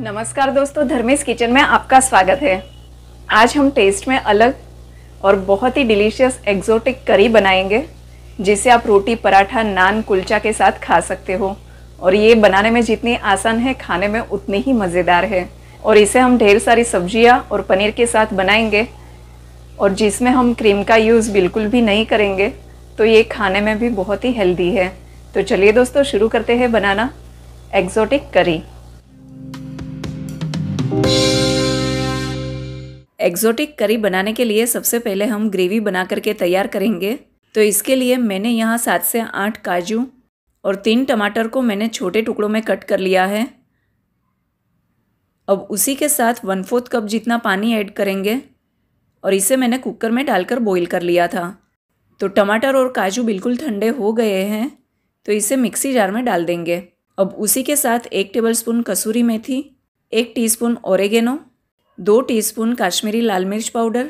नमस्कार दोस्तों धर्मेश किचन में आपका स्वागत है आज हम टेस्ट में अलग और बहुत ही डिलीशियस एक्जोटिक करी बनाएंगे जिसे आप रोटी पराठा नान कुलचा के साथ खा सकते हो और ये बनाने में जितनी आसान है खाने में उतनी ही मज़ेदार है और इसे हम ढेर सारी सब्जियाँ और पनीर के साथ बनाएंगे और जिसमें हम क्रीम का यूज़ बिल्कुल भी नहीं करेंगे तो ये खाने में भी बहुत ही हेल्दी है तो चलिए दोस्तों शुरू करते हैं बनाना एक्जोटिक करी एक्जोटिक करी बनाने के लिए सबसे पहले हम ग्रेवी बना करके तैयार करेंगे तो इसके लिए मैंने यहाँ सात से आठ काजू और तीन टमाटर को मैंने छोटे टुकड़ों में कट कर लिया है अब उसी के साथ वन फोर्थ कप जितना पानी ऐड करेंगे और इसे मैंने कुकर में डालकर बॉईल कर लिया था तो टमाटर और काजू बिल्कुल ठंडे हो गए हैं तो इसे मिक्सी जार में डाल देंगे अब उसी के साथ एक स्पून कसूरी मेथी एक टीस्पून ओरेगेनो दो टीस्पून काश्मीरी लाल मिर्च पाउडर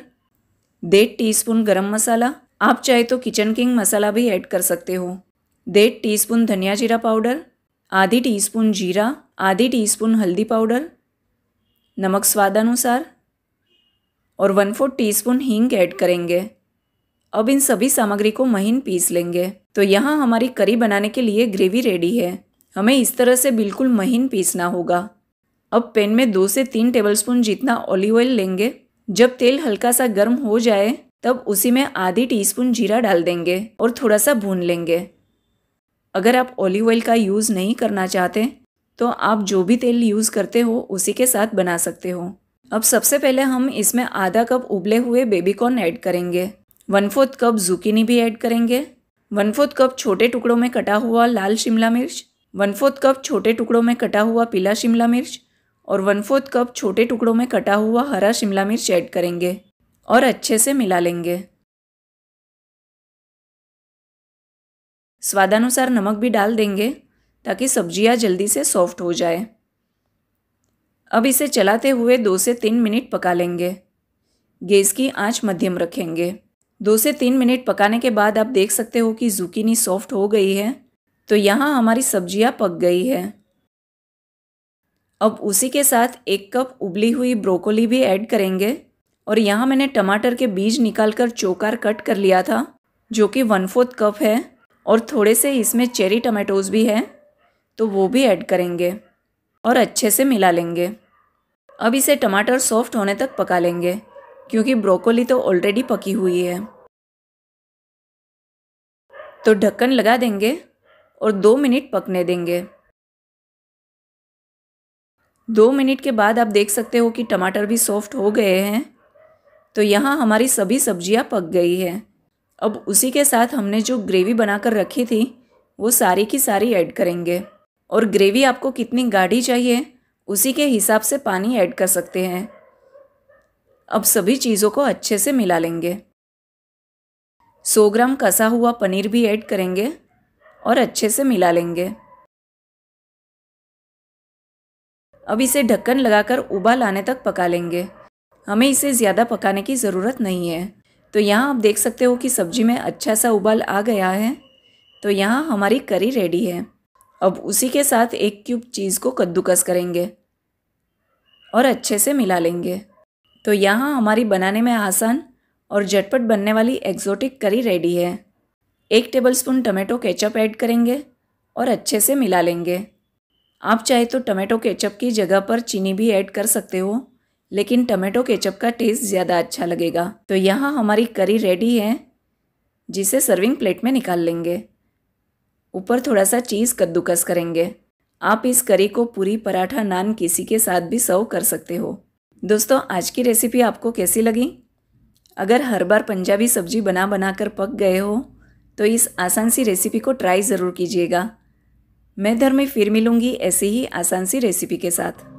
डेढ़ टीस्पून गरम मसाला आप चाहे तो किचन किंग मसाला भी ऐड कर सकते हो डेढ़ टीस्पून धनिया जीरा पाउडर आधी टीस्पून जीरा आधी टीस्पून हल्दी पाउडर नमक स्वादानुसार और वन फोर्थ टीस्पून हींग ऐड करेंगे अब इन सभी सामग्री को महीन पीस लेंगे तो यहाँ हमारी करी बनाने के लिए ग्रेवी रेडी है हमें इस तरह से बिल्कुल महीन पीसना होगा अब पैन में दो से तीन टेबलस्पून जितना ऑलिव ऑयल लेंगे जब तेल हल्का सा गर्म हो जाए तब उसी में आधी टीस्पून जीरा डाल देंगे और थोड़ा सा भून लेंगे अगर आप ऑलिव ऑयल का यूज़ नहीं करना चाहते तो आप जो भी तेल यूज़ करते हो उसी के साथ बना सकते हो अब सबसे पहले हम इसमें आधा कप उबले हुए बेबीकॉर्न ऐड करेंगे वन फोर्थ कप जुकीनी भी ऐड करेंगे वन फोर्थ कप छोटे टुकड़ों में कटा हुआ लाल शिमला मिर्च वन फोर्थ कप छोटे टुकड़ों में कटा हुआ पीला शिमला मिर्च और वन फोर्थ कप छोटे टुकड़ों में कटा हुआ हरा शिमला मिर्च ऐड करेंगे और अच्छे से मिला लेंगे स्वादानुसार नमक भी डाल देंगे ताकि सब्जियां जल्दी से सॉफ्ट हो जाए अब इसे चलाते हुए दो से तीन मिनट पका लेंगे गैस की आंच मध्यम रखेंगे दो से तीन मिनट पकाने के बाद आप देख सकते हो कि जुकीनी सॉफ्ट हो गई है तो यहाँ हमारी सब्जियाँ पक गई है अब उसी के साथ एक कप उबली हुई ब्रोकोली भी ऐड करेंगे और यहाँ मैंने टमाटर के बीज निकाल कर चौकार कट कर लिया था जो कि वन फोर्थ कप है और थोड़े से इसमें चेरी टमाटोज़ भी है तो वो भी ऐड करेंगे और अच्छे से मिला लेंगे अब इसे टमाटर सॉफ्ट होने तक पका लेंगे क्योंकि ब्रोकोली तो ऑलरेडी पकी हुई है तो ढक्कन लगा देंगे और दो मिनट पकने देंगे दो मिनट के बाद आप देख सकते हो कि टमाटर भी सॉफ्ट हो गए हैं तो यहाँ हमारी सभी सब्जियाँ पक गई है अब उसी के साथ हमने जो ग्रेवी बनाकर रखी थी वो सारी की सारी ऐड करेंगे और ग्रेवी आपको कितनी गाढ़ी चाहिए उसी के हिसाब से पानी ऐड कर सकते हैं अब सभी चीज़ों को अच्छे से मिला लेंगे 100 ग्राम कसा हुआ पनीर भी ऐड करेंगे और अच्छे से मिला लेंगे अब इसे ढक्कन लगाकर उबाल आने तक पका लेंगे हमें इसे ज़्यादा पकाने की ज़रूरत नहीं है तो यहाँ आप देख सकते हो कि सब्जी में अच्छा सा उबाल आ गया है तो यहाँ हमारी करी रेडी है अब उसी के साथ एक क्यूब चीज़ को कद्दूकस करेंगे और अच्छे से मिला लेंगे तो यहाँ हमारी बनाने में आसान और झटपट बनने वाली एक्जोटिक करी रेडी है एक टेबलस्पून टमेटो केचप ऐड करेंगे और अच्छे से मिला लेंगे आप चाहे तो टमेटो केचप की जगह पर चीनी भी ऐड कर सकते हो लेकिन टमेटो केचप का टेस्ट ज़्यादा अच्छा लगेगा तो यहाँ हमारी करी रेडी है जिसे सर्विंग प्लेट में निकाल लेंगे ऊपर थोड़ा सा चीज़ कद्दूकस करेंगे आप इस करी को पूरी पराठा नान किसी के साथ भी सर्व कर सकते हो दोस्तों आज की रेसिपी आपको कैसी लगी अगर हर बार पंजाबी सब्जी बना बना कर पक गए हो तो इस आसान सी रेसिपी को ट्राई ज़रूर कीजिएगा मैं धर्मी फिर मिलूंगी ऐसी ही आसान सी रेसिपी के साथ